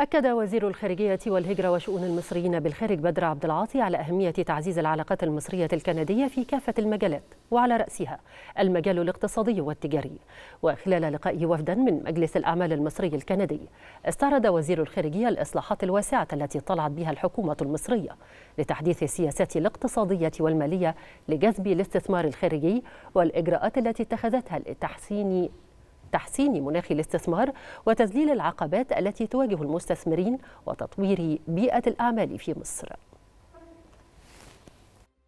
أكد وزير الخارجية والهجرة وشؤون المصريين بالخارج بدر عبد العاطي على أهمية تعزيز العلاقات المصرية الكندية في كافة المجالات وعلى رأسها المجال الاقتصادي والتجاري وخلال لقاء وفدا من مجلس الأعمال المصري الكندي استعرض وزير الخارجية الإصلاحات الواسعة التي طلعت بها الحكومة المصرية لتحديث السياسات الاقتصادية والمالية لجذب الاستثمار الخارجي والإجراءات التي اتخذتها لتحسين تحسين مناخ الاستثمار وتذليل العقبات التي تواجه المستثمرين وتطوير بيئة الأعمال في مصر